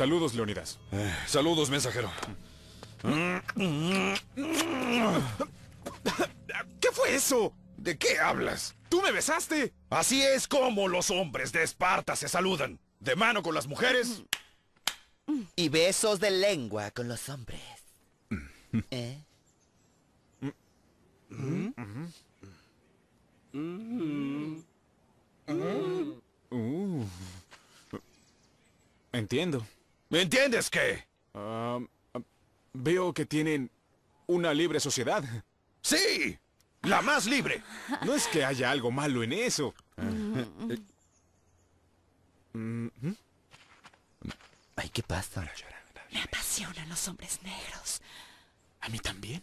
Saludos, Leonidas. saludos, mensajero. ¿Qué fue eso? ¿De qué hablas? ¡Tú me besaste! Así es como los hombres de Esparta se saludan. De mano con las mujeres. Y besos de lengua con los hombres. ¿Eh? Uh. Entiendo. ¿Me entiendes qué? veo que tienen una libre sociedad. ¡Sí! ¡La más libre! No es que haya algo malo en eso. Ay, ¿qué pasa? Me apasionan los hombres negros. ¿A mí también?